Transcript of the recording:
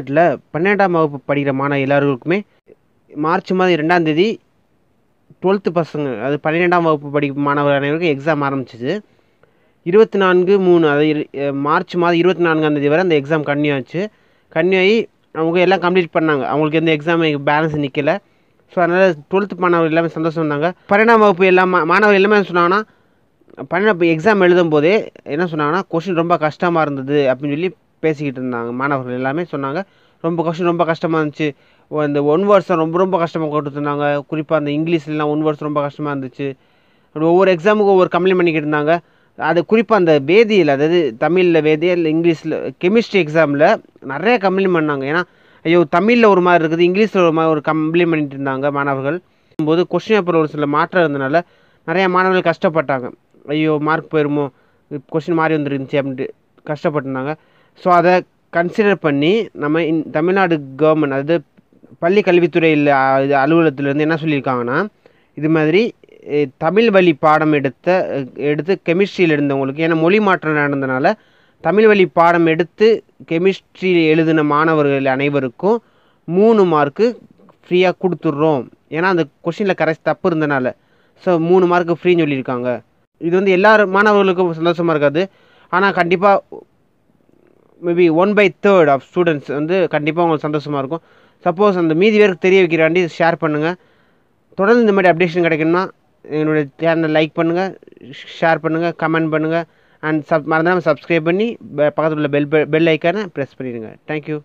தமிழ்நாட்டில் பன்னெண்டாம் வகுப்பு படிக்கிற மாணவ எல்லாருக்குமே மார்ச் மாதம் இரண்டாம் தேதி டுவெல்த்து பசங்க அது பன்னிரெண்டாம் வகுப்பு படிக்கும் மாணவர் அனைவருக்கும் எக்ஸாம் ஆரம்பிச்சிது இருபத்தி நான்கு மூணு அது மார்ச் மாதம் இருபத்தி நான்காம் தேதி வரை அந்த எக்ஸாம் கன்யூ ஆச்சு கன்யூ ஆகி அவங்க எல்லாம் கம்ப்ளீட் பண்ணாங்க அவங்களுக்கு எந்த எக்ஸாம் பேலன்ஸ் நிற்கலை ஸோ அதனால் டுவெல்த்து மாணவர் எல்லாமே சந்தோஷம் இருந்தாங்க பன்னெண்டாம் வகுப்பு எல்லாம் மாணவர் எல்லாமே சொன்னாங்கன்னா பன்னெண்டு எக்ஸாம் எழுதும் போதே என்ன சொன்னாங்கன்னா கொஷின் ரொம்ப கஷ்டமாக இருந்தது அப்படின்னு சொல்லி பேசிக்கிட்டு இருந்தாங்க மாணவர்கள் எல்லாமே சொன்னாங்க ரொம்ப கஷ்டம் ரொம்ப கஷ்டமாக இருந்துச்சு இந்த ஒன் வேர்ட்ஸை ரொம்ப ரொம்ப கஷ்டமாக கொடுத்துருந்தாங்க குறிப்பாக அந்த இங்கிலீஷ்லாம் ஒன் வேர்ட்ஸ் ரொம்ப கஷ்டமாக இருந்துச்சு ஒவ்வொரு எக்ஸாமுக்கும் ஒவ்வொரு கம்ப்ளைண்ட் பண்ணிக்கிட்டு இருந்தாங்க அது குறிப்பாக அந்த வேதியில் அதாவது தமிழில் இல்லை இங்கிலீஷில் கெமிஸ்ட்ரி எக்ஸாமில் நிறைய கம்ப்ளைண்ட் பண்ணாங்க ஏன்னா ஐயோ தமிழில் ஒரு மாதிரி இருக்குது இங்கிலீஷில் ஒரு மாதிரி ஒரு கம்ப்ளைண்ட் பண்ணிட்டு இருந்தாங்க மாணவர்கள் போது கொஷின் பேப்பர் ஒரு சில மாற்றம் இருந்தனால நிறையா மாணவர்கள் கஷ்டப்பட்டாங்க ஐயோ மார்க் போயிருமோ கொஷின் மாறி வந்துருந்துச்சு அப்படின்ட்டு கஷ்டப்பட்டுருந்தாங்க ஸோ அதை கன்சிடர் பண்ணி நம்ம இந் தமிழ்நாடு கவர்மெண்ட் அதாவது பள்ளி கல்வித்துறையில் அலுவலகத்துலேருந்து என்ன சொல்லியிருக்காங்கன்னா இது மாதிரி தமிழ் வழி பாடம் எடுத்த எடுத்து கெமிஸ்ட்ரியில் இருந்தவங்களுக்கு ஏன்னா மொழி மாற்றம் நடந்தனால தமிழ் வழி பாடம் எடுத்து கெமிஸ்ட்ரி எழுதின மாணவர்கள் அனைவருக்கும் மூணு மார்க்கு ஃப்ரீயாக கொடுத்துட்றோம் ஏன்னா அந்த கொஷினில் கரெக்ட் தப்பு இருந்தனால ஸோ மூணு மார்க்கு ஃப்ரீன்னு சொல்லியிருக்காங்க இது வந்து எல்லா மாணவர்களுக்கும் சந்தோஷமாக இருக்காது ஆனால் கண்டிப்பாக maybe one by third of students வந்து கண்டிப்பாக உங்களுக்கு சந்தோஷமாக இருக்கும் சப்போஸ் அந்த மீதி பேருக்கு தெரிய வைக்கிறாண்டி ஷேர் பண்ணுங்கள் தொடர்ந்து இந்த மாதிரி அப்டேஷன் கிடைக்கணும்னா என்னுடைய சேனலை லைக் பண்ணுங்கள் ஷேர் பண்ணுங்கள் கமெண்ட் பண்ணுங்கள் அண்ட் சப் மறந்துடாமல் சப்ஸ்கிரைப் பண்ணி பக்கத்தில் உள்ள பெல் பெல் ஐக்கானை ப்ரெஸ் பண்ணிடுங்க தேங்க்யூ